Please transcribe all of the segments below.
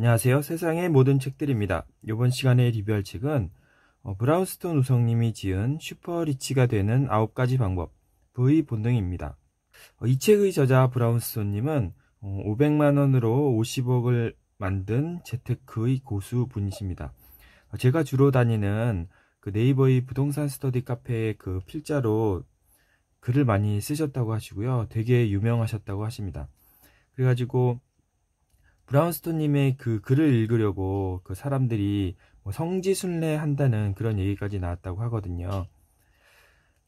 안녕하세요. 세상의 모든 책들입니다. 이번 시간에 리뷰할 책은 어, 브라우스톤 우성님이 지은 슈퍼리치가 되는 9가지 방법 V 본능입니다. 어, 이 책의 저자 브라우스톤님은 500만원으로 어, 50억을 만든 재테크의 고수 분이십니다. 제가 주로 다니는 그 네이버의 부동산 스터디 카페의 그 필자로 글을 많이 쓰셨다고 하시고요. 되게 유명하셨다고 하십니다. 그래가지고 브라운스톤님의 그 글을 읽으려고 그 사람들이 뭐 성지순례 한다는 그런 얘기까지 나왔다고 하거든요.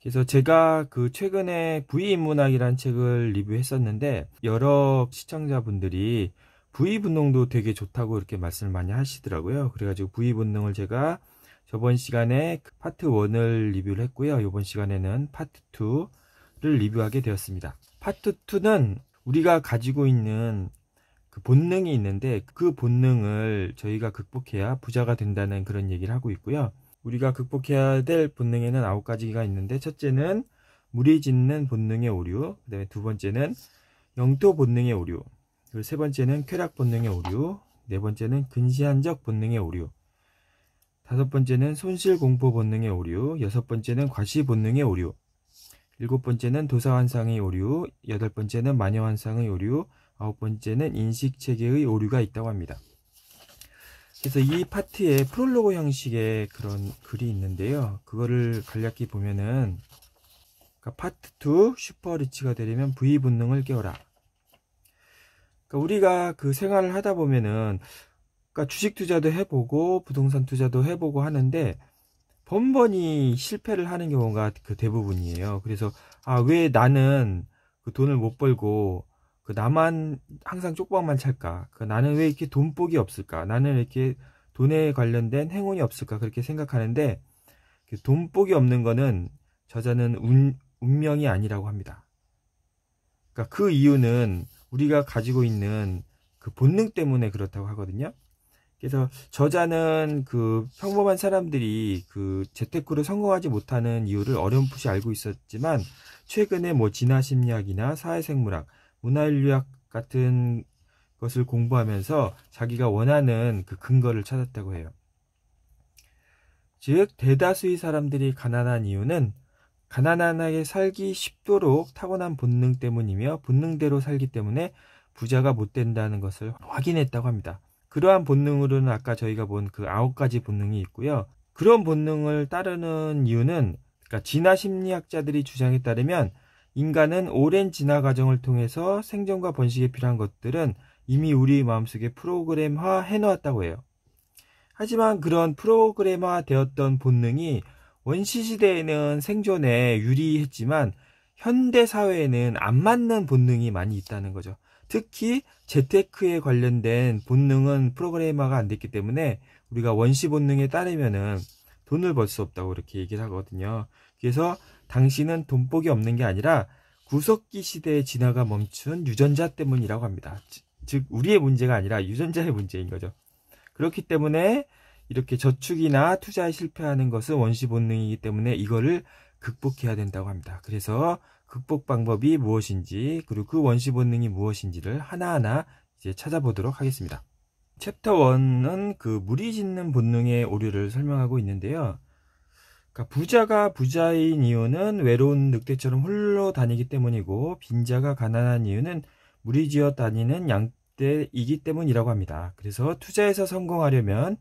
그래서 제가 그 최근에 부위인문학이라는 책을 리뷰했었는데 여러 시청자분들이 부위분홍도 되게 좋다고 이렇게 말씀을 많이 하시더라고요. 그래가지고 부위분홍을 제가 저번 시간에 그 파트 1을 리뷰를 했고요. 이번 시간에는 파트 2를 리뷰하게 되었습니다. 파트 2는 우리가 가지고 있는 그 본능이 있는데 그 본능을 저희가 극복해야 부자가 된다는 그런 얘기를 하고 있고요. 우리가 극복해야 될 본능에는 아홉 가지가 있는데 첫째는 무리 짓는 본능의 오류, 그다음에 두 번째는 영토 본능의 오류, 그리고 세 번째는 쾌락 본능의 오류, 네 번째는 근시안적 본능의 오류, 다섯 번째는 손실 공포 본능의 오류, 여섯 번째는 과시 본능의 오류, 일곱 번째는 도사 환상의 오류, 여덟 번째는 마녀 환상의 오류, 아홉 번째는 인식 체계의 오류가 있다고 합니다. 그래서 이 파트에 프롤로그 형식의 그런 글이 있는데요. 그거를 간략히 보면은 그러니까 파트 2 슈퍼리치가 되려면 V 본능을 깨워라. 그러니까 우리가 그 생활을 하다 보면은 그러니까 주식 투자도 해보고 부동산 투자도 해보고 하는데 번번이 실패를 하는 경우가 그 대부분이에요. 그래서 아왜 나는 그 돈을 못 벌고 그 나만 항상 쪽방만 찰까? 그 나는 왜 이렇게 돈복이 없을까? 나는 이렇게 돈에 관련된 행운이 없을까? 그렇게 생각하는데 그 돈복이 없는 거는 저자는 운, 운명이 아니라고 합니다. 그러니까 그 이유는 우리가 가지고 있는 그 본능 때문에 그렇다고 하거든요. 그래서 저자는 그 평범한 사람들이 그재테크를 성공하지 못하는 이유를 어렴풋이 알고 있었지만 최근에 뭐 진화심리학이나 사회생물학 문화인류학 같은 것을 공부하면서 자기가 원하는 그 근거를 찾았다고 해요. 즉, 대다수의 사람들이 가난한 이유는 가난하게 살기 쉽도록 타고난 본능 때문이며 본능대로 살기 때문에 부자가 못 된다는 것을 확인했다고 합니다. 그러한 본능으로는 아까 저희가 본 그 아홉 가지 본능이 있고요. 그런 본능을 따르는 이유는 그러니까 진화 심리학자들이 주장에 따르면 인간은 오랜 진화 과정을 통해서 생존과 번식에 필요한 것들은 이미 우리 마음속에 프로그램화 해놓았다고 해요. 하지만 그런 프로그램화 되었던 본능이 원시시대에는 생존에 유리했지만 현대사회에는 안 맞는 본능이 많이 있다는 거죠. 특히 재테크에 관련된 본능은 프로그램화가 안 됐기 때문에 우리가 원시 본능에 따르면은 돈을 벌 수 없다고 이렇게 얘기를 하거든요. 그래서 당신은 돈복이 없는 게 아니라 구석기 시대의 진화가 멈춘 유전자 때문이라고 합니다. 즉 우리의 문제가 아니라 유전자의 문제인 거죠. 그렇기 때문에 이렇게 저축이나 투자에 실패하는 것은 원시 본능이기 때문에 이거를 극복해야 된다고 합니다. 그래서 극복 방법이 무엇인지 그리고 그 원시 본능이 무엇인지를 하나하나 이제 찾아보도록 하겠습니다. 챕터 1은 그 무리 짓는 본능의 오류를 설명하고 있는데요. 그러니까 부자가 부자인 이유는 외로운 늑대처럼 홀로 다니기 때문이고 빈자가 가난한 이유는 무리지어 다니는 양떼이기 때문이라고 합니다. 그래서 투자에서 성공하려면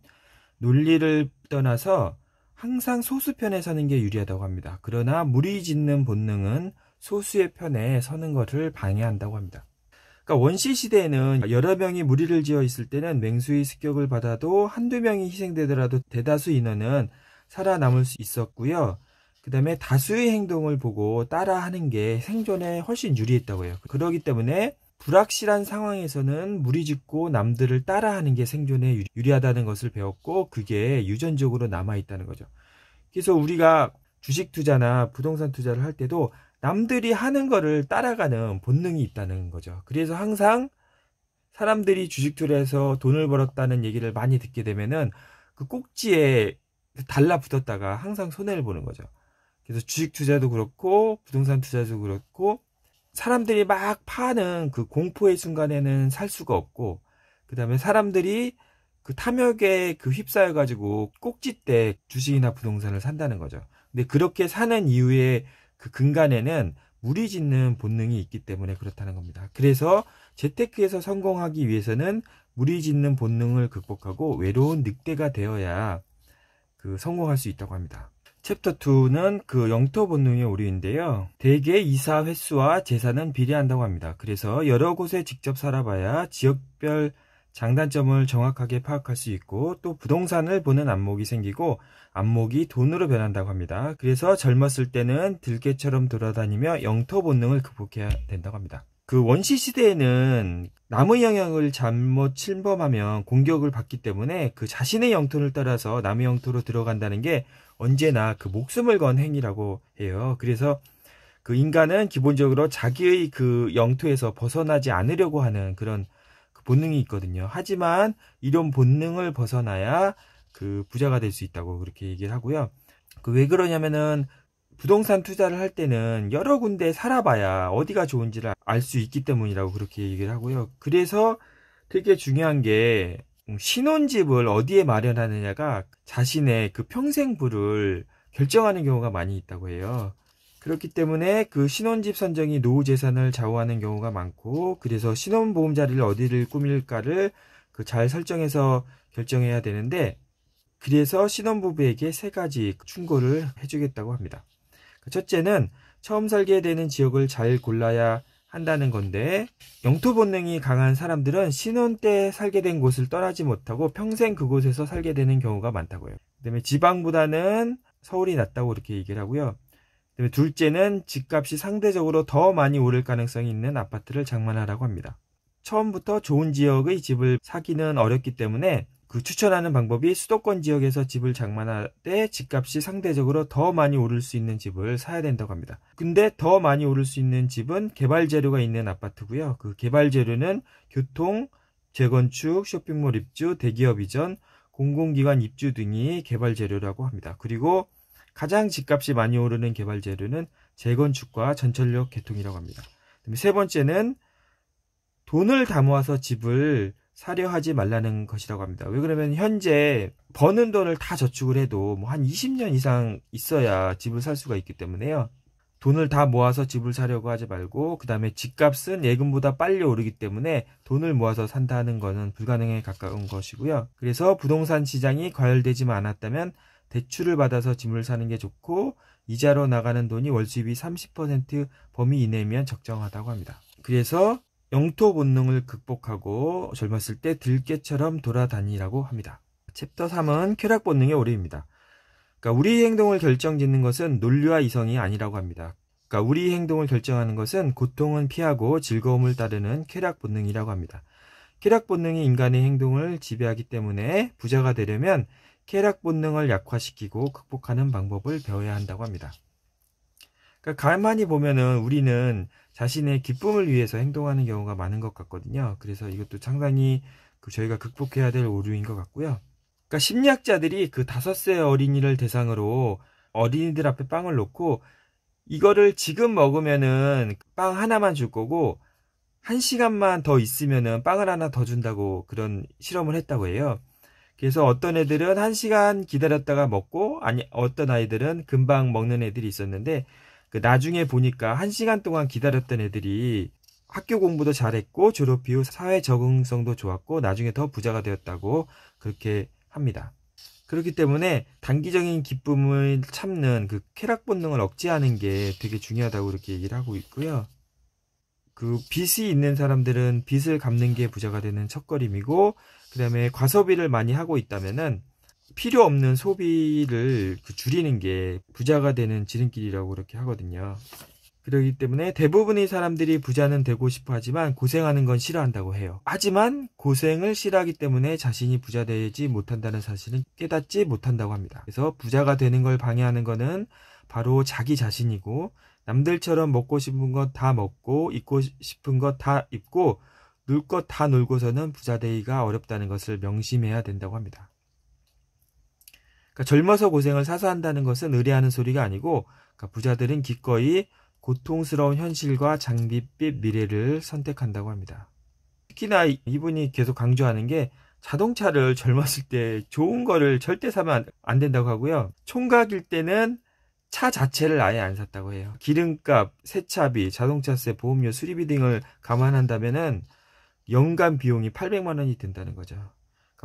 논리를 떠나서 항상 소수 편에 서는 게 유리하다고 합니다. 그러나 무리 짓는 본능은 소수의 편에 서는 것을 방해한다고 합니다. 그러니까 원시 시대에는 여러 명이 무리를 지어 있을 때는 맹수의 습격을 받아도 한두 명이 희생되더라도 대다수 인원은 살아남을 수 있었고요. 그 다음에 다수의 행동을 보고 따라하는 게 생존에 훨씬 유리했다고 해요. 그러기 때문에 불확실한 상황에서는 무리짓고 남들을 따라하는 게 생존에 유리하다는 것을 배웠고 그게 유전적으로 남아있다는 거죠. 그래서 우리가 주식 투자나 부동산 투자를 할 때도 남들이 하는 거를 따라가는 본능이 있다는 거죠. 그래서 항상 사람들이 주식 투자에서 돈을 벌었다는 얘기를 많이 듣게 되면은 그 꼭지에 달라붙었다가 항상 손해를 보는 거죠. 그래서 주식 투자도 그렇고 부동산 투자도 그렇고 사람들이 막 파는 그 공포의 순간에는 살 수가 없고 그 다음에 사람들이 그 탐욕에 그 휩싸여 가지고 꼭짓대 주식이나 부동산을 산다는 거죠. 근데 그렇게 사는 이유의 그 근간에는 무리 짓는 본능이 있기 때문에 그렇다는 겁니다. 그래서 재테크에서 성공하기 위해서는 무리 짓는 본능을 극복하고 외로운 늑대가 되어야 그 성공할 수 있다고 합니다. 챕터 2는 그 영토 본능의 오류인데요. 대개 이사 횟수와 재산은 비례한다고 합니다. 그래서 여러 곳에 직접 살아봐야 지역별 장단점을 정확하게 파악할 수 있고 또 부동산을 보는 안목이 생기고 안목이 돈으로 변한다고 합니다. 그래서 젊었을 때는 들개처럼 돌아다니며 영토 본능을 극복해야 된다고 합니다. 그 원시 시대에는 남의 영향을 잘못 침범하면 공격을 받기 때문에 그 자신의 영토를 따라서 남의 영토로 들어간다는 게 언제나 그 목숨을 건 행위라고 해요. 그래서 그 인간은 기본적으로 자기의 그 영토에서 벗어나지 않으려고 하는 그런 그 본능이 있거든요. 하지만 이런 본능을 벗어나야 그 부자가 될 수 있다고 그렇게 얘기를 하고요. 그 왜 그러냐면은 부동산 투자를 할 때는 여러 군데 살아봐야 어디가 좋은지를 알 수 있기 때문이라고 그렇게 얘기를 하고요. 그래서 되게 중요한 게 음, 신혼집을 어디에 마련하느냐가 자신의 그 평생부를 결정하는 경우가 많이 있다고 해요. 그렇기 때문에 그 신혼집 선정이 노후 재산을 좌우하는 경우가 많고 그래서 신혼보험자리를 어디를 꾸밀까를 그 잘 설정해서 결정해야 되는데 그래서 신혼부부에게 세 가지 충고를 해주겠다고 합니다. 그 첫째는 처음 살게 되는 지역을 잘 골라야 한다는 건데 영토 본능이 강한 사람들은 신혼 때 살게 된 곳을 떠나지 못하고 평생 그곳에서 살게 되는 경우가 많다고요. 해 그다음에 지방보다는 서울이 낫다고 이렇게 얘기를 하고요. 그다음에 둘째는 집값이 상대적으로 더 많이 오를 가능성이 있는 아파트를 장만하라고 합니다. 처음부터 좋은 지역의 집을 사기는 어렵기 때문에 그 추천하는 방법이 수도권 지역에서 집을 장만할 때 집값이 상대적으로 더 많이 오를 수 있는 집을 사야 된다고 합니다. 근데 더 많이 오를 수 있는 집은 개발 재료가 있는 아파트고요. 그 개발 재료는 교통, 재건축, 쇼핑몰 입주, 대기업 이전, 공공기관 입주 등이 개발 재료라고 합니다. 그리고 가장 집값이 많이 오르는 개발 재료는 재건축과 전철역 개통이라고 합니다. 세 번째는 돈을 다 모아서 집을 사려하지 말라는 것이라고 합니다. 왜 그러면 현재 버는 돈을 다 저축을 해도 뭐한 20년 이상 있어야 집을 살 수가 있기 때문에요. 돈을 다 모아서 집을 사려고 하지 말고 그다음에 집값은 예금보다 빨리 오르기 때문에 돈을 모아서 산다는 것은 불가능에 가까운 것이고요. 그래서 부동산 시장이 과열되지만 않았다면 대출을 받아서 집을 사는 게 좋고 이자로 나가는 돈이 월수입이 30% 범위 이내면 적정하다고 합니다. 그래서 영토 본능을 극복하고 젊었을 때 들깨처럼 돌아다니라고 합니다. 챕터 3은 쾌락 본능의 오류입니다. 그러니까 우리 행동을 결정짓는 것은 논리와 이성이 아니라고 합니다. 그러니까 우리 행동을 결정하는 것은 고통은 피하고 즐거움을 따르는 쾌락 본능이라고 합니다. 쾌락 본능이 인간의 행동을 지배하기 때문에 부자가 되려면 쾌락 본능을 약화시키고 극복하는 방법을 배워야 한다고 합니다. 그러니까 가만히 보면은 우리는 자신의 기쁨을 위해서 행동하는 경우가 많은 것 같거든요. 그래서 이것도 상당히 그 저희가 극복해야 될 오류인 것 같고요. 그러니까 심리학자들이 그 다섯 세 어린이를 대상으로 어린이들 앞에 빵을 놓고 이거를 지금 먹으면은 빵 하나만 줄 거고 한 시간만 더 있으면은 빵을 하나 더 준다고 그런 실험을 했다고 해요. 그래서 어떤 애들은 한 시간 기다렸다가 먹고 아니 어떤 아이들은 금방 먹는 애들이 있었는데 그 나중에 보니까 한 시간 동안 기다렸던 애들이 학교 공부도 잘했고 졸업 이후 사회 적응성도 좋았고 나중에 더 부자가 되었다고 그렇게 합니다. 그렇기 때문에 단기적인 기쁨을 참는 그 쾌락 본능을 억제하는 게 되게 중요하다고 이렇게 얘기를 하고 있고요. 그 빚이 있는 사람들은 빚을 갚는 게 부자가 되는 첫걸음이고 그다음에 과소비를 많이 하고 있다면은 필요 없는 소비를 그 줄이는 게 부자가 되는 지름길이라고 그렇게 하거든요. 그러기 때문에 대부분의 사람들이 부자는 되고 싶어 하지만 고생하는 건 싫어한다고 해요. 하지만 고생을 싫어하기 때문에 자신이 부자 되지 못한다는 사실은 깨닫지 못한다고 합니다. 그래서 부자가 되는 걸 방해하는 것은 바로 자기 자신이고 남들처럼 먹고 싶은 것 다 먹고 입고 싶은 것 다 입고 놀 것 다 놀고서는 부자 되기가 어렵다는 것을 명심해야 된다고 합니다. 그러니까 젊어서 고생을 사서 한다는 것은 의뢰하는 소리가 아니고 그러니까 부자들은 기꺼이 고통스러운 현실과 장밋빛 미래를 선택한다고 합니다. 특히나 이분이 계속 강조하는 게 자동차를 젊었을 때 좋은 거를 절대 사면 안 된다고 하고요. 총각일 때는 차 자체를 아예 안 샀다고 해요. 기름값, 세차비, 자동차세, 보험료, 수리비 등을 감안한다면은 연간 비용이 800만 원이 든다는 거죠.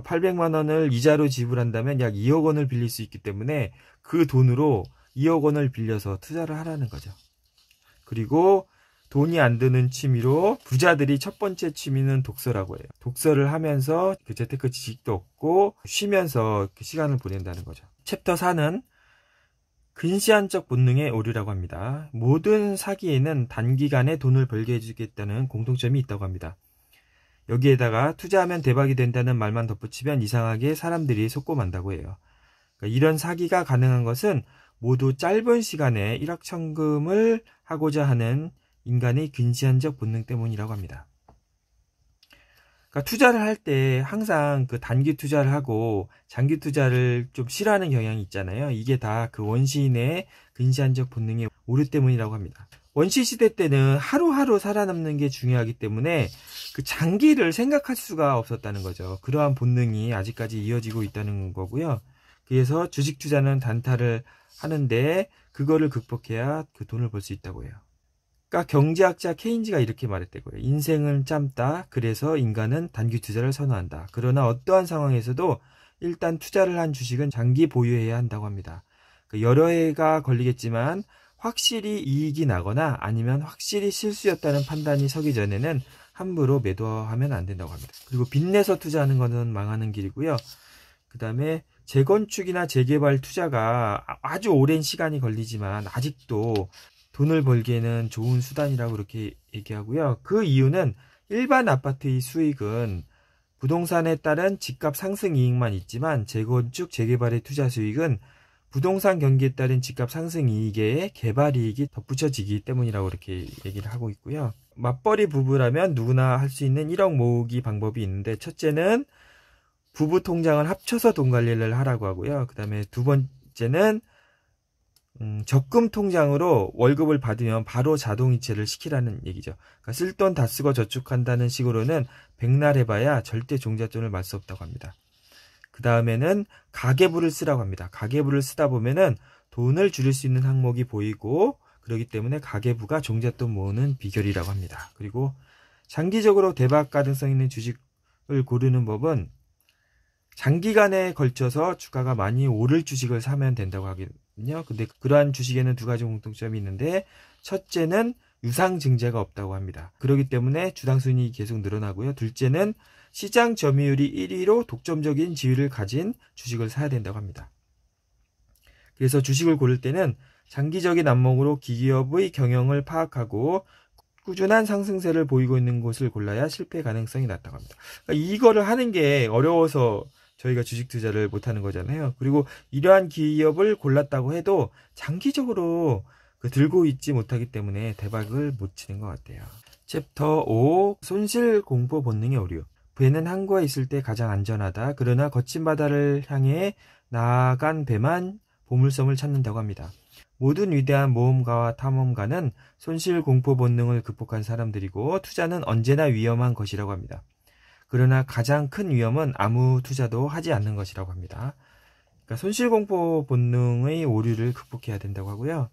800만 그 원을 이자로 지불한다면 약 2억 원을 빌릴 수 있기 때문에 그 돈으로 2억 원을 빌려서 투자를 하라는 거죠. 그리고 돈이 안 드는 취미로 부자들이 첫 번째 취미는 독서라고 해요. 독서를 하면서 그 재테크 지식도 얻고 쉬면서 시간을 보낸다는 거죠. 챕터 4는 근시안적 본능의 오류라고 합니다. 모든 사기에는 단기간에 돈을 벌게 해주겠다는 공통점이 있다고 합니다. 여기에다가 투자하면 대박이 된다는 말만 덧붙이면 이상하게 사람들이 속고 만다고 해요. 그러니까 이런 사기가 가능한 것은 모두 짧은 시간에 일확천금을 하고자 하는 인간의 근시안적 본능 때문이라고 합니다. 그러니까 투자를 할 때 항상 그 단기 투자를 하고 장기 투자를 좀 싫어하는 경향이 있잖아요. 이게 다 그 원시인의 근시안적 본능의 오류 때문이라고 합니다. 원시 시대 때는 하루하루 살아남는 게 중요하기 때문에 그 장기를 생각할 수가 없었다는 거죠. 그러한 본능이 아직까지 이어지고 있다는 거고요. 그래서 주식 투자는 단타를 하는데 그거를 극복해야 그 돈을 벌 수 있다고 해요. 그러니까 경제학자 케인즈가 이렇게 말했대고요. 인생은 짬다 그래서 인간은 단기 투자를 선호한다. 그러나 어떠한 상황에서도 일단 투자를 한 주식은 장기 보유해야 한다고 합니다. 그 여러 해가 걸리겠지만 확실히 이익이 나거나 아니면 확실히 실수였다는 판단이 서기 전에는 함부로 매도하면 안 된다고 합니다. 그리고 빚내서 투자하는 것은 망하는 길이고요. 그 다음에 재건축이나 재개발 투자가 아주 오랜 시간이 걸리지만 아직도 돈을 벌기에는 좋은 수단이라고 그렇게 얘기하고요. 그 이유는 일반 아파트의 수익은 부동산에 따른 집값 상승 이익만 있지만 재건축, 재개발의 투자 수익은 부동산 경기에 따른 집값 상승 이익에 개발 이익이 덧붙여지기 때문이라고 이렇게 얘기를 하고 있고요. 맞벌이 부부라면 누구나 할 수 있는 1억 모으기 방법이 있는데 첫째는 부부 통장을 합쳐서 돈 관리를 하라고 하고요. 그다음에 두 번째는 음, 적금 통장으로 월급을 받으면 바로 자동이체를 시키라는 얘기죠. 그러니까 쓸 돈 다 쓰고 저축한다는 식으로는 백날 해봐야 절대 종잣돈을 말 수 없다고 합니다. 그 다음에는 가계부를 쓰라고 합니다. 가계부를 쓰다 보면은 돈을 줄일 수 있는 항목이 보이고 그러기 때문에 가계부가 종잣돈 모으는 비결이라고 합니다. 그리고 장기적으로 대박 가능성 있는 주식을 고르는 법은 장기간에 걸쳐서 주가가 많이 오를 주식을 사면 된다고 하거든요. 근데 그러한 주식에는 두 가지 공통점이 있는데 첫째는 유상 증자가 없다고 합니다. 그렇기 때문에 주당 순이 계속 늘어나고요. 둘째는 시장 점유율이 1위로 독점적인 지위를 가진 주식을 사야 된다고 합니다. 그래서 주식을 고를 때는 장기적인 안목으로 기기업의 경영을 파악하고 꾸준한 상승세를 보이고 있는 곳을 골라야 실패 가능성이 낮다고 합니다. 그러니까 이거를 하는 게 어려워서 저희가 주식 투자를 못하는 거잖아요. 그리고 이러한 기업을 골랐다고 해도 장기적으로 그 들고 있지 못하기 때문에 대박을 못 치는 것 같아요. 챕터 5 손실 공포 본능의 오류 배는 항구에 있을 때 가장 안전하다. 그러나 거친 바다를 향해 나아간 배만 보물섬을 찾는다고 합니다. 모든 위대한 모험가와 탐험가는 손실 공포 본능을 극복한 사람들이고 투자는 언제나 위험한 것이라고 합니다. 그러나 가장 큰 위험은 아무 투자도 하지 않는 것이라고 합니다. 그러니까 손실 공포 본능의 오류를 극복해야 된다고 하고요.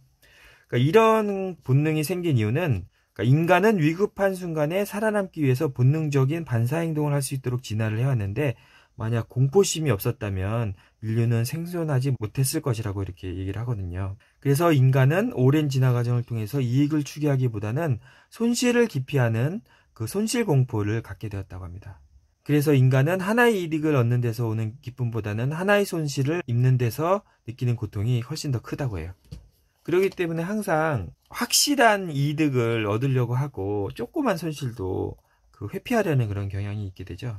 그러니까 이런 본능이 생긴 이유는 그러니까 인간은 위급한 순간에 살아남기 위해서 본능적인 반사 행동을 할 수 있도록 진화를 해왔는데 만약 공포심이 없었다면 인류는 생존하지 못했을 것이라고 이렇게 얘기를 하거든요. 그래서 인간은 오랜 진화 과정을 통해서 이익을 추구하기보다는 손실을 기피하는 그 손실 공포를 갖게 되었다고 합니다. 그래서 인간은 하나의 이득을 얻는 데서 오는 기쁨보다는 하나의 손실을 입는 데서 느끼는 고통이 훨씬 더 크다고 해요. 그러기 때문에 항상 확실한 이득을 얻으려고 하고 조그만 손실도 그 회피하려는 그런 경향이 있게 되죠.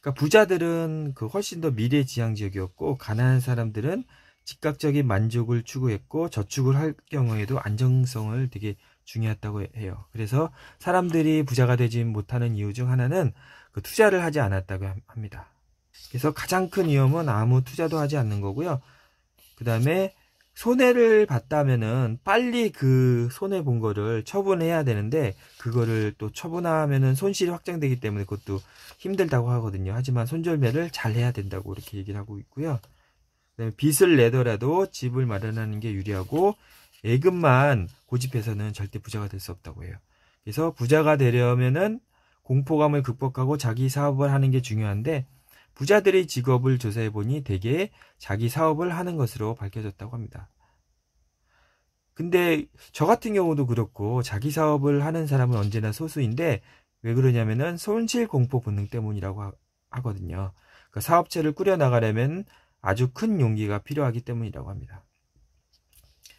그러니까 부자들은 그 훨씬 더 미래 지향적이었고 가난한 사람들은 즉각적인 만족을 추구했고 저축을 할 경우에도 안정성을 되게 중요했다고 해요. 그래서 사람들이 부자가 되지 못하는 이유 중 하나는 그 투자를 하지 않았다고 합니다. 그래서 가장 큰 위험은 아무 투자도 하지 않는 거고요. 그 다음에 손해를 봤다면은 빨리 그 손해 본 거를 처분해야 되는데 그거를 또 처분하면은 손실이 확장되기 때문에 그것도 힘들다고 하거든요. 하지만 손절매를 잘 해야 된다고 이렇게 얘기를 하고 있고요. 그다음에 빚을 내더라도 집을 마련하는 게 유리하고 예금만 고집해서는 절대 부자가 될 수 없다고 해요. 그래서 부자가 되려면은 공포감을 극복하고 자기 사업을 하는 게 중요한데 부자들의 직업을 조사해 보니 대개 자기 사업을 하는 것으로 밝혀졌다고 합니다. 근데 저 같은 경우도 그렇고 자기 사업을 하는 사람은 언제나 소수인데 왜 그러냐면은 손실 공포 본능 때문이라고 하거든요. 그 사업체를 꾸려 나가려면 아주 큰 용기가 필요하기 때문이라고 합니다.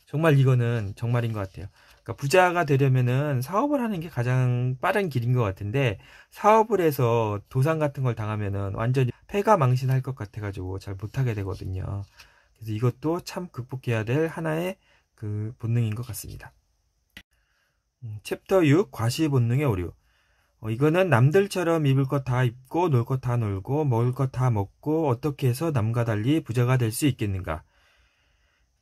정말 이거는 정말인 것 같아요. 그러니까 부자가 되려면은 사업을 하는 게 가장 빠른 길인 것 같은데 사업을 해서 도산 같은 걸 당하면은 완전히 폐가 망신할 것 같아가지고 잘 못하게 되거든요. 그래서 이것도 참 극복해야 될 하나의 그 본능인 것 같습니다. 음, 챕터 6 과시 본능의 오류. 어, 이거는 남들처럼 입을 것 다 입고 놀 것 다 놀고 먹을 것 다 먹고 어떻게 해서 남과 달리 부자가 될 수 있겠는가?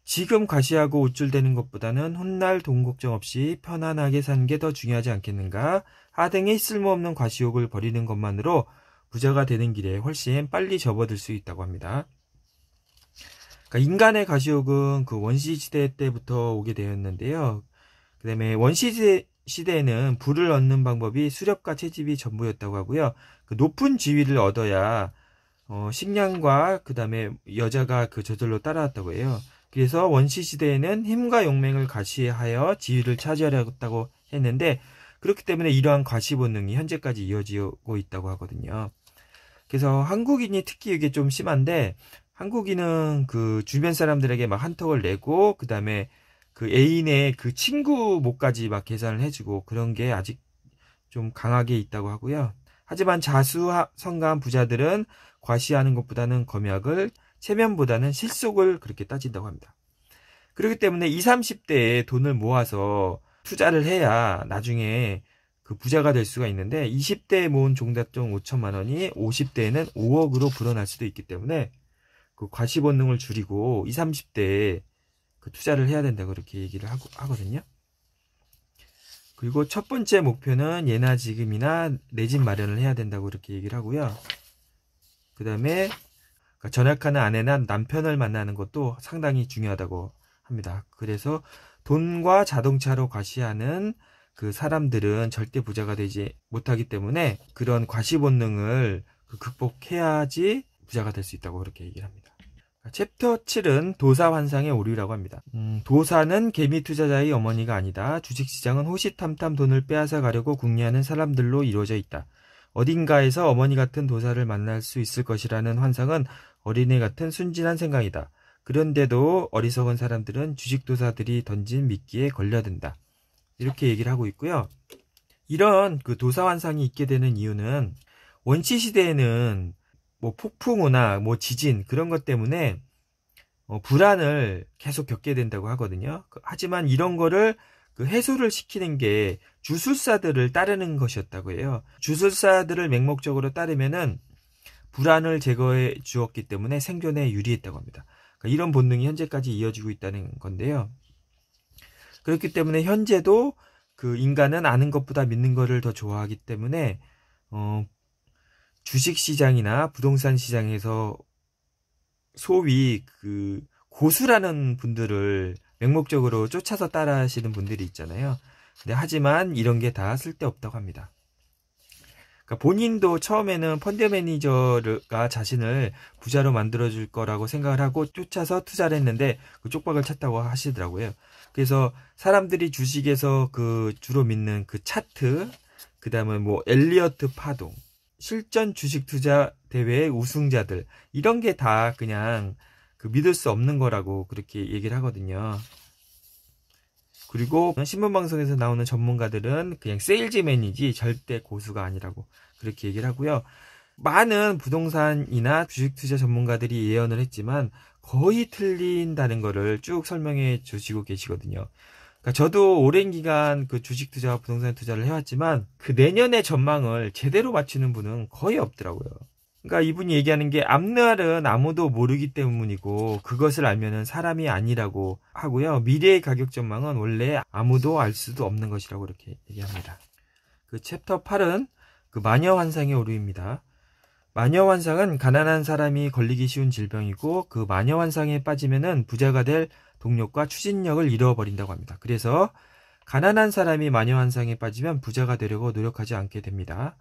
지금 과시하고 우쭐대는 것보다는 훗날 돈 걱정 없이 편안하게 사는 게 더 중요하지 않겠는가? 하등의 쓸모없는 과시욕을 버리는 것만으로 부자가 되는 길에 훨씬 빨리 접어들 수 있다고 합니다. 그러니까 인간의 과시욕은 그 원시시대 때부터 오게 되었는데요. 그 다음에 원시시대, 시대에는 부를 얻는 방법이 수렵과 채집이 전부였다고 하고요. 그 높은 지위를 얻어야 어, 식량과 그 다음에 여자가 그 저절로 따라왔다고 해요. 그래서 원시 시대에는 힘과 용맹을 과시하여 지위를 차지하려고 했는데 그렇기 때문에 이러한 과시 본능이 현재까지 이어지고 있다고 하거든요. 그래서 한국인이 특히 이게 좀 심한데 한국인은 그 주변 사람들에게 막 한턱을 내고 그다음에 그 애인의 그 친구 목까지 막 계산을 해주고 그런 게 아직 좀 강하게 있다고 하고요. 하지만 자수성가한 부자들은 과시하는 것보다는 검약을 세면보다는 실속을 그렇게 따진다고 합니다. 그렇기 때문에 20, 30대에 돈을 모아서 투자를 해야 나중에 그 부자가 될 수가 있는데 20대에 모은 종잣돈 5천만 원이 50대에는 5억으로 불어날 수도 있기 때문에 그 과시 본능을 줄이고 20, 30대에 그 투자를 해야 된다고 그렇게 얘기를 하고 하거든요. 그리고 첫 번째 목표는 예나 지금이나 내 집 마련을 해야 된다고 이렇게 얘기를 하고요. 그 다음에 그러니까 전역하는 아내나 남편을 만나는 것도 상당히 중요하다고 합니다. 그래서 돈과 자동차로 과시하는 그 사람들은 절대 부자가 되지 못하기 때문에 그런 과시 본능을 그 극복해야지 부자가 될 수 있다고 그렇게 얘기를 합니다. 그러니까 챕터 7은 도사 환상의 오류라고 합니다. 음, 도사는 개미 투자자의 어머니가 아니다. 주식시장은 호시탐탐 돈을 빼앗아 가려고 궁리하는 사람들로 이루어져 있다. 어딘가에서 어머니 같은 도사를 만날 수 있을 것이라는 환상은 어린애 같은 순진한 생각이다. 그런데도 어리석은 사람들은 주식도사들이 던진 미끼에 걸려든다. 이렇게 얘기를 하고 있고요. 이런 그 도사 환상이 있게 되는 이유는 원시 시대에는 뭐 폭풍우나 뭐 지진 그런 것 때문에 어 불안을 계속 겪게 된다고 하거든요. 그 하지만 이런 거를 그 해소를 시키는 게 주술사들을 따르는 것이었다고 해요. 주술사들을 맹목적으로 따르면은 불안을 제거해 주었기 때문에 생존에 유리했다고 합니다. 그러니까 이런 본능이 현재까지 이어지고 있다는 건데요. 그렇기 때문에 현재도 그 인간은 아는 것보다 믿는 것을 더 좋아하기 때문에 어, 주식 시장이나 부동산 시장에서 소위 그 고수라는 분들을 맹목적으로 쫓아서 따라하시는 분들이 있잖아요. 근데 하지만 이런 게 다 쓸데없다고 합니다. 그러니까 본인도 처음에는 펀드 매니저가 자신을 부자로 만들어줄 거라고 생각을 하고 쫓아서 투자를 했는데 그 쪽박을 찼다고 하시더라고요. 그래서 사람들이 주식에서 그 주로 믿는 그 차트, 그 다음에 뭐 엘리어트 파동, 실전 주식 투자 대회의 우승자들, 이런 게 다 그냥 그 믿을 수 없는 거라고 그렇게 얘기를 하거든요. 그리고 신문방송에서 나오는 전문가들은 그냥 세일즈맨이지 절대 고수가 아니라고 그렇게 얘기를 하고요. 많은 부동산이나 주식 투자 전문가들이 예언을 했지만 거의 틀린다는 거를 쭉 설명해 주시고 계시거든요. 그러니까 저도 오랜 기간 그 주식 투자와 부동산 투자를 해왔지만 그 내년의 전망을 제대로 맞추는 분은 거의 없더라고요. 그러니까 이분이 얘기하는 게 앞날은 아무도 모르기 때문이고 그것을 알면은 사람이 아니라고 하고요. 미래의 가격 전망은 원래 아무도 알 수도 없는 것이라고 이렇게 얘기합니다. 그 챕터 8은 그 마녀 환상의 오류입니다. 마녀 환상은 가난한 사람이 걸리기 쉬운 질병이고 그 마녀 환상에 빠지면은 부자가 될 동력과 추진력을 잃어버린다고 합니다. 그래서 가난한 사람이 마녀 환상에 빠지면 부자가 되려고 노력하지 않게 됩니다.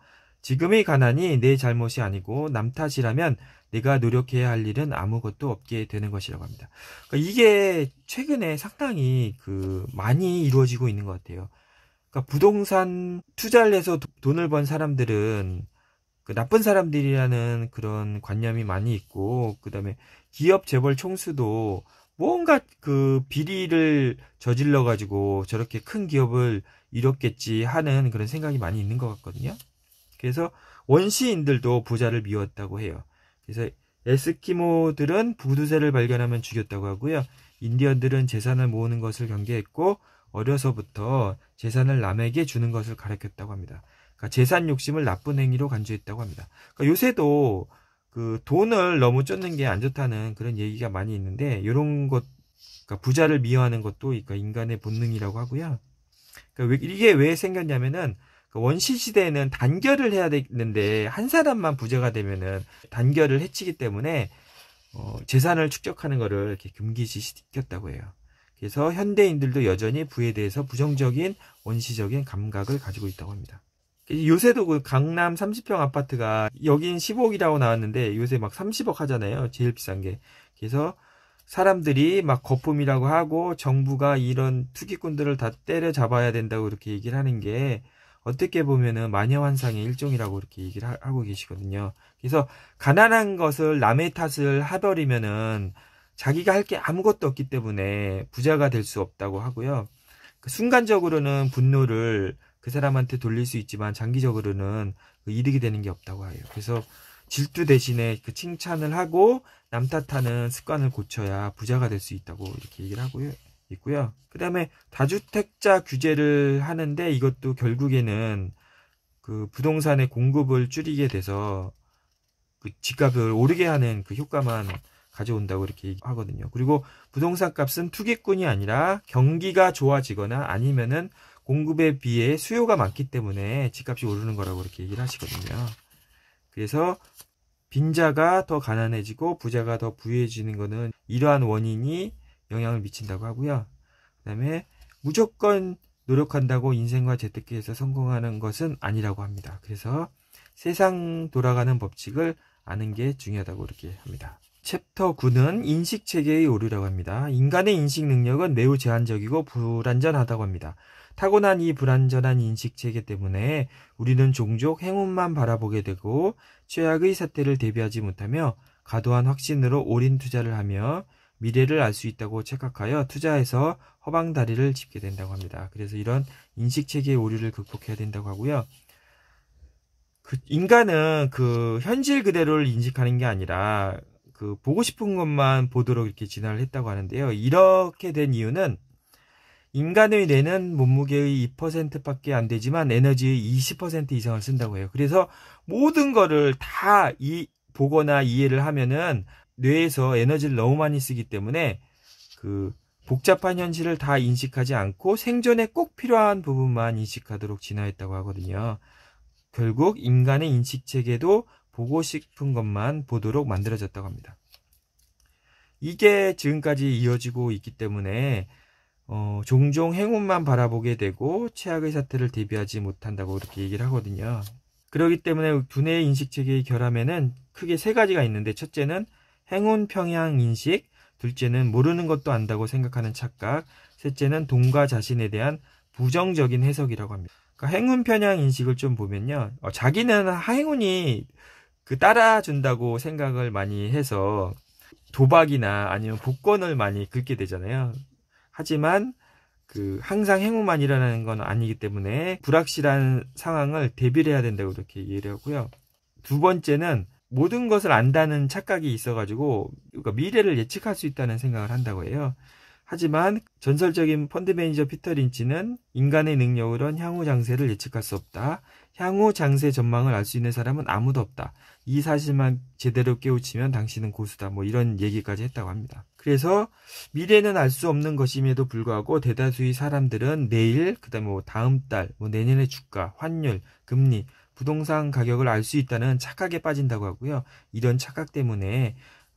지금의 가난이 내 잘못이 아니고 남 탓이라면 내가 노력해야 할 일은 아무것도 없게 되는 것이라고 합니다. 그러니까 이게 최근에 상당히 그 많이 이루어지고 있는 것 같아요. 그러니까 부동산 투자를 해서 돈을 번 사람들은 그 나쁜 사람들이라는 그런 관념이 많이 있고 그다음에 기업 재벌 총수도 뭔가 그 비리를 저질러 가지고 저렇게 큰 기업을 잃었겠지 하는 그런 생각이 많이 있는 것 같거든요. 그래서 원시인들도 부자를 미웠다고 해요. 그래서 에스키모들은 부두새를 발견하면 죽였다고 하고요. 인디언들은 재산을 모으는 것을 경계했고 어려서부터 재산을 남에게 주는 것을 가르쳤다고 합니다. 그러니까 재산 욕심을 나쁜 행위로 간주했다고 합니다. 그러니까 요새도 그 돈을 너무 쫓는 게 안 좋다는 그런 얘기가 많이 있는데 이런 것 그러니까 부자를 미워하는 것도 그러니까 인간의 본능이라고 하고요. 그러니까 왜, 이게 왜 생겼냐면은 그 원시 시대에는 단결을 해야 되는데 한 사람만 부재가 되면은 단결을 해치기 때문에 어, 재산을 축적하는 것을 이렇게 금기시켰다고 해요. 그래서 현대인들도 여전히 부에 대해서 부정적인 원시적인 감각을 가지고 있다고 합니다. 그 요새도 그 강남 30평 아파트가 여긴 15억이라고 나왔는데 요새 막 30억 하잖아요. 제일 비싼 게. 그래서 사람들이 막 거품이라고 하고 정부가 이런 투기꾼들을 다 때려잡아야 된다고 이렇게 얘기를 하는 게 어떻게 보면은 마녀 환상의 일종이라고 이렇게 얘기를 하, 고 계시거든요. 그래서 가난한 것을 남의 탓을 하버리면은 자기가 할 게 아무것도 없기 때문에 부자가 될 수 없다고 하고요. 그 순간적으로는 분노를 그 사람한테 돌릴 수 있지만 장기적으로는 그 이득이 되는 게 없다고 해요. 그래서 질투 대신에 그 칭찬을 하고 남 탓하는 습관을 고쳐야 부자가 될 수 있다고 이렇게 얘기를 하고요. 있고요. 그 다음에 다주택자 규제를 하는데 이것도 결국에는 그 부동산의 공급을 줄이게 돼서 그 집값을 오르게 하는 그 효과만 가져온다고 이렇게 하거든요. 그리고 부동산 값은 투기꾼이 아니라 경기가 좋아지거나 아니면은 공급에 비해 수요가 많기 때문에 집값이 오르는 거라고 이렇게 얘기를 하시거든요. 그래서 빈자가 더 가난해지고 부자가 더 부유해지는 거는 이러한 원인이 영향을 미친다고 하고요. 그다음에 무조건 노력한다고 인생과 재테크에서 성공하는 것은 아니라고 합니다. 그래서 세상 돌아가는 법칙을 아는 게 중요하다고 이렇게 합니다. 챕터 9는 인식 체계의 오류라고 합니다. 인간의 인식 능력은 매우 제한적이고 불완전하다고 합니다. 타고난 이 불완전한 인식 체계 때문에 우리는 종족 행운만 바라보게 되고 최악의 사태를 대비하지 못하며 과도한 확신으로 올인 투자를 하며 미래를 알 수 있다고 착각하여 투자해서 허방다리를 짚게 된다고 합니다. 그래서 이런 인식 체계의 오류를 극복해야 된다고 하고요. 그 인간은 그 현실 그대로를 인식하는 게 아니라 그 보고 싶은 것만 보도록 이렇게 진화를 했다고 하는데요. 이렇게 된 이유는 인간의 뇌는 몸무게의 2%밖에 안 되지만 에너지의 20% 이상을 쓴다고 해요. 그래서 모든 거를 다 이, 보거나 이해를 하면은 뇌에서 에너지를 너무 많이 쓰기 때문에 그 복잡한 현실을 다 인식하지 않고 생존에 꼭 필요한 부분만 인식하도록 진화했다고 하거든요. 결국 인간의 인식 체계도 보고 싶은 것만 보도록 만들어졌다고 합니다. 이게 지금까지 이어지고 있기 때문에 어, 종종 행운만 바라보게 되고 최악의 사태를 대비하지 못한다고 그렇게 얘기를 하거든요. 그러기 때문에 두뇌의 인식 체계의 결함에는 크게 세 가지가 있는데 첫째는 행운 평양 인식, 둘째는 모르는 것도 안다고 생각하는 착각, 셋째는 돈과 자신에 대한 부정적인 해석이라고 합니다. 그러니까 행운 편향 인식을 좀 보면요. 어, 자기는 행운이 그 따라준다고 생각을 많이 해서 도박이나 아니면 복권을 많이 긁게 되잖아요. 하지만 그 항상 행운만 일어나는 건 아니기 때문에 불확실한 상황을 대비를 해야 된다고 그렇게 이해를 하고요. 두 번째는 모든 것을 안다는 착각이 있어가지고 그러니까 미래를 예측할 수 있다는 생각을 한다고 해요. 하지만 전설적인 펀드 매니저 피터 린치는 인간의 능력으론 향후 장세를 예측할 수 없다. 향후 장세 전망을 알 수 있는 사람은 아무도 없다. 이 사실만 제대로 깨우치면 당신은 고수다. 뭐 이런 얘기까지 했다고 합니다. 그래서 미래는 알 수 없는 것임에도 불구하고 대다수의 사람들은 내일, 그다음에 뭐 다음 달, 뭐 내년의 주가, 환율, 금리 부동산 가격을 알 수 있다는 착각에 빠진다고 하고요. 이런 착각 때문에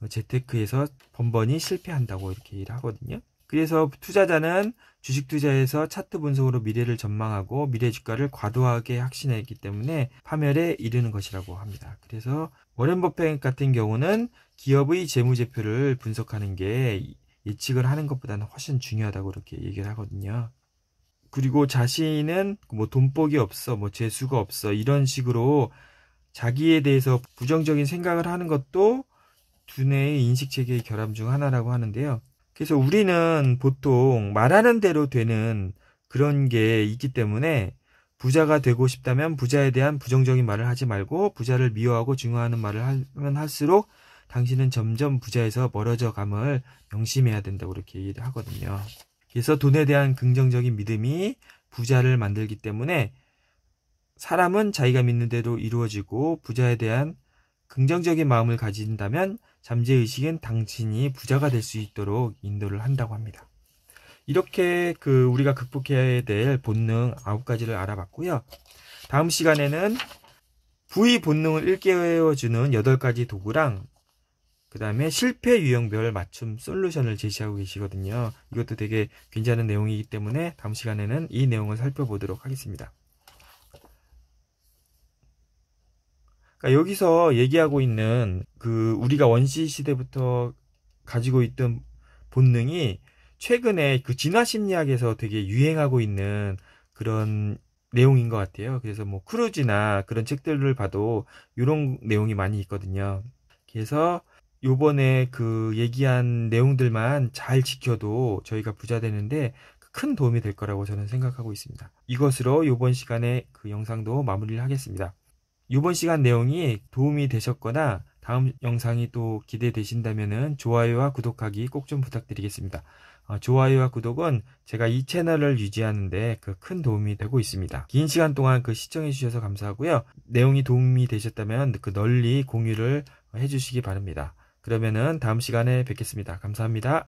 재테크에서 번번이 실패한다고 이렇게 일을 하거든요. 그래서 투자자는 주식 투자에서 차트 분석으로 미래를 전망하고 미래 주가를 과도하게 확신했기 때문에 파멸에 이르는 것이라고 합니다. 그래서 워렌 버핏 같은 경우는 기업의 재무제표를 분석하는 게 예측을 하는 것보다는 훨씬 중요하다고 이렇게 얘기를 하거든요. 그리고 자신은 뭐 돈복이 없어, 뭐 재수가 없어 이런 식으로 자기에 대해서 부정적인 생각을 하는 것도 두뇌의 인식 체계의 결함 중 하나라고 하는데요. 그래서 우리는 보통 말하는 대로 되는 그런 게 있기 때문에 부자가 되고 싶다면 부자에 대한 부정적인 말을 하지 말고 부자를 미워하고 증오하는 말을 하면 할수록 당신은 점점 부자에서 멀어져 감을 명심해야 된다고 이렇게 얘기를 하거든요. 그래서 돈에 대한 긍정적인 믿음이 부자를 만들기 때문에 사람은 자기가 믿는 대로 이루어지고 부자에 대한 긍정적인 마음을 가진다면 잠재의식은 당신이 부자가 될 수 있도록 인도를 한다고 합니다. 이렇게 그 우리가 극복해야 될 본능 9 가지를 알아봤고요. 다음 시간에는 부의 본능을 일깨워주는 8 가지 도구랑 그 다음에 실패 유형별 맞춤 솔루션을 제시하고 계시거든요. 이것도 되게 괜찮은 내용이기 때문에 다음 시간에는 이 내용을 살펴보도록 하겠습니다. 그러니까 여기서 얘기하고 있는 그 우리가 원시 시대부터 가지고 있던 본능이 최근에 그 진화 심리학에서 되게 유행하고 있는 그런 내용인 것 같아요. 그래서 뭐 크루즈나 그런 책들을 봐도 이런 내용이 많이 있거든요. 그래서 요번에 그 얘기한 내용들만 잘 지켜도 저희가 부자 되는데 그 큰 도움이 될 거라고 저는 생각하고 있습니다. 이것으로 요번 시간에그 영상도 마무리를 하겠습니다. 요번 시간 내용이 도움이 되셨거나 다음 영상이 또 기대되신다면 좋아요와 구독하기 꼭 좀 부탁드리겠습니다. 어, 좋아요와 구독은 제가 이 채널을 유지하는데 그 큰 도움이 되고 있습니다. 긴 시간 동안 그 시청해 주셔서 감사하고요. 내용이 도움이 되셨다면 그 널리 공유를 해주시기 바랍니다. 그러면은 다음 시간에 뵙겠습니다. 감사합니다.